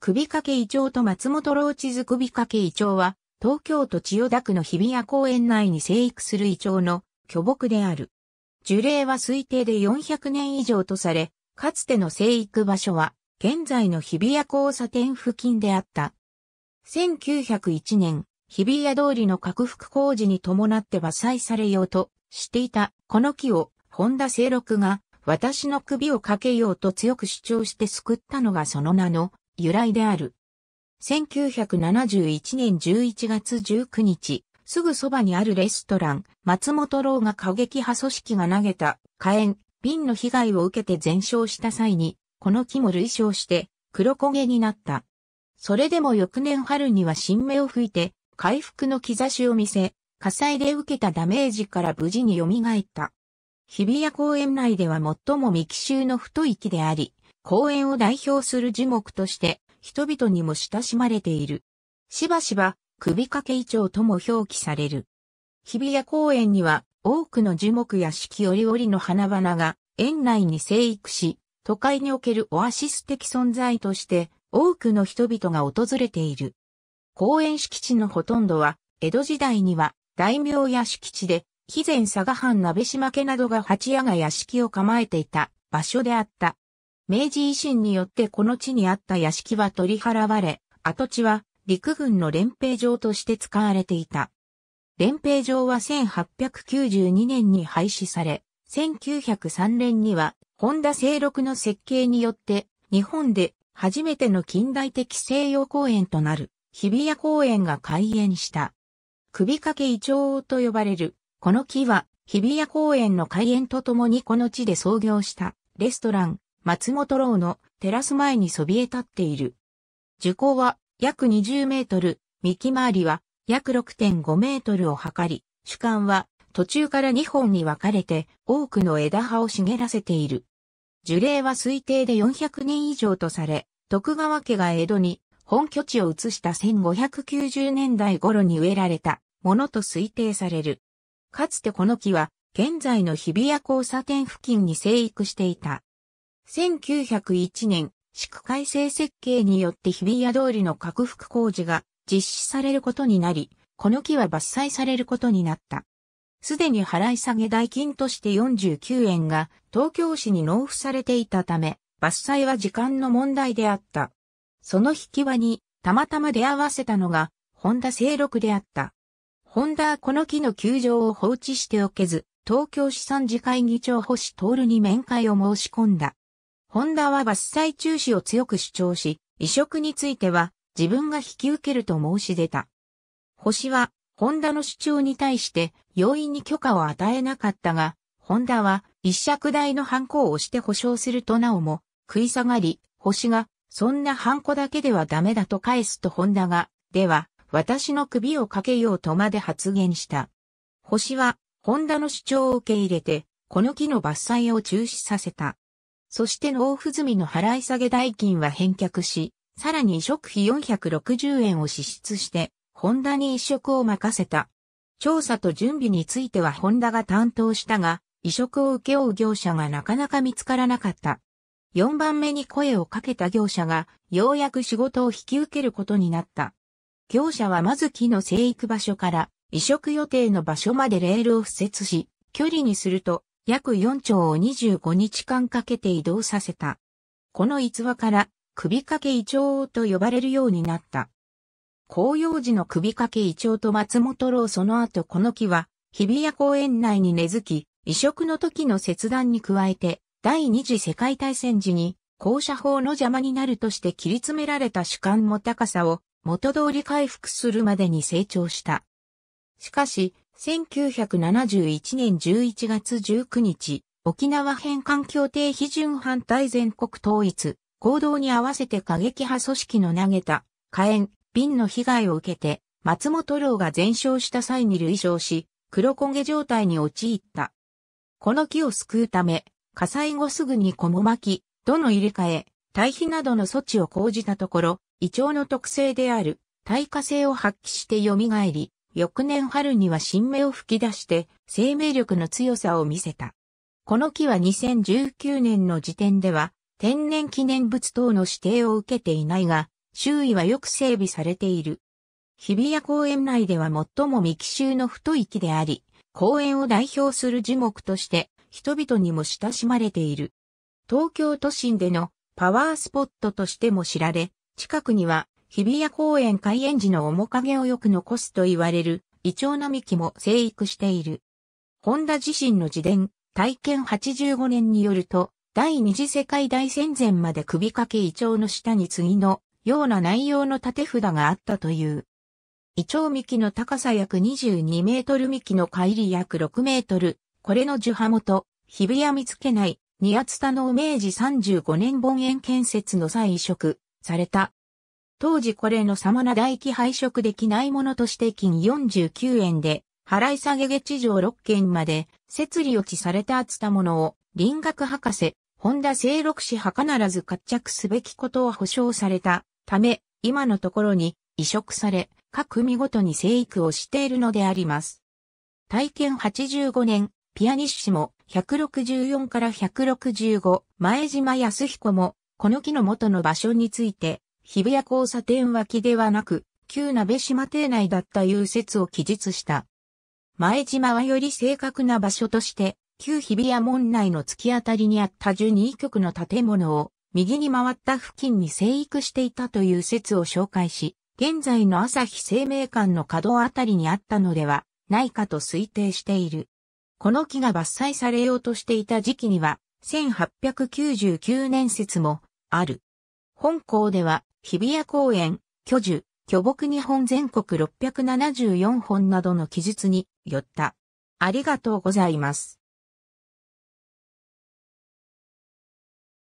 首掛け胃チと松本老地図首掛け胃チは、東京都千代田区の日比谷公園内に生育する胃チの巨木である。樹齢は推定で400年以上とされ、かつての生育場所は、現在の日比谷交差点付近であった。1901年、日比谷通りの拡幅工事に伴って伐採されようとしていた、この木を、本田清六が、私の首をかけようと強く主張して救ったのがその名の由来である。1971年11月19日、すぐそばにあるレストラン、松本楼が過激派組織が投げた火炎、瓶の被害を受けて全焼した際に、この木も類焼して黒焦げになった。それでも翌年春には新芽を吹いて回復の兆しを見せ、火災で受けたダメージから無事に蘇った。日比谷公園内では最も幹周の太い木であり、公園を代表する樹木として人々にも親しまれている。しばしば首掛けイチとも表記される。日比谷公園には多くの樹木や四季折々の花々が園内に生育し、都会におけるオアシス的存在として多くの人々が訪れている。公園敷地のほとんどは江戸時代には大名や敷地で、肥前佐賀藩鍋島家などが八屋が屋敷を構えていた場所であった。明治維新によってこの地にあった屋敷は取り払われ、跡地は陸軍の連兵場として使われていた。連兵場は1892年に廃止され、1903年には、本田清六の設計によって、日本で初めての近代的西洋公園となる日比谷公園が開園した。首掛けイチョウと呼ばれる、この木は日比谷公園の開園とともにこの地で創業したレストラン、松本楼のテラス前にそびえ立っている。樹高は約20メートル、幹回りは約6.5メートルを測り、主幹は途中から2本に分かれて多くの枝葉を茂らせている。樹齢は推定で400年以上とされ、徳川家が江戸に本拠地を移した1590年代頃に植えられたものと推定される。かつてこの木は現在の日比谷交差点付近に生育していた。1901年、宿改正設計によって日比谷通りの拡幅工事が実施されることになり、この木は伐採されることになった。すでに払い下げ代金として49円が東京市に納付されていたため、伐採は時間の問題であった。その引き輪にたまたま出会わせたのが、ホンダ清六であった。ンダはこの木の球場を放置しておけず、東京市産次会議長星徹に面会を申し込んだ。ホンダは伐採中止を強く主張し、移植については自分が引き受けると申し出た。星は、ホンダの主張に対して容易に許可を与えなかったが、ホンダは一尺台のハンコを押して保証するとなおも食い下がり、星がそんなハンコだけではダメだと返すとホンダが、では私の首をかけようとまで発言した。星はホンダの主張を受け入れて、この木の伐採を中止させた。そして納付済みの払い下げ代金は返却し、さらに移植費460円を支出して、ホンダに移植を任せた。調査と準備についてはホンダが担当したが、移植を請け負う業者がなかなか見つからなかった。4番目に声をかけた業者が、ようやく仕事を引き受けることになった。業者はまず木の生育場所から、移植予定の場所までレールを敷設し、距離にすると、約4丁を25日間かけて移動させた。この逸話から、首掛け胃腸と呼ばれるようになった。紅葉時の首掛け胃腸と松本楼その後この木は、日比谷公園内に根付き、移植の時の切断に加えて、第二次世界大戦時に、高射砲の邪魔になるとして切り詰められた主観も高さを元通り回復するまでに成長した。しかし、1971年11月19日、沖縄返還協定批准反対全国統一、行動に合わせて過激派組織の投げた火炎、瓶の被害を受けて、松本楼が全焼した際に類焼し、黒焦げ状態に陥った。この木を救うため、火災後すぐに小も巻き、土の入れ替え、堆肥などの措置を講じたところ、胃腸の特性である、耐火性を発揮して蘇り、翌年春には新芽を吹き出して生命力の強さを見せた。この木は2019年の時点では天然記念物等の指定を受けていないが、周囲はよく整備されている。日比谷公園内では最も幹周の太い木であり、公園を代表する樹木として人々にも親しまれている。東京都心でのパワースポットとしても知られ、近くには日比谷公園開園時の面影をよく残すと言われる、イチョウ並木も生育している。ホンダ自身の自伝、体験85年によると、第二次世界大戦前まで首掛けイチョウの下に次のような内容の縦札があったという。イチョウ幹の高さ約22メートル幹の帰り約6メートル、これの樹葉元、日比谷見つけない、二厚田の明治35年盆園建設の際移植された当時これの様な大記配色できないものとして金49円で、払い下げ月上6件まで、設理落ちされた厚たものを、林学博士、本田清六氏は必ず活着すべきことを保証されたため、今のところに移植され、各見ごとに生育をしているのであります。体験85年、ピアニッシモ164から165、前島康彦も、この木の元の場所について、日比谷交差点脇ではなく、旧鍋島邸内だったいう説を記述した。前島はより正確な場所として、旧日比谷門内の突き当たりにあった12局の建物を、右に回った付近に生育していたという説を紹介し、現在の朝日生命館の角あたりにあったのではないかと推定している。この木が伐採されようとしていた時期には、1899年説もある。本校では、日比谷公園、巨樹、巨木日本全国674本などの記述によった。ありがとうございます。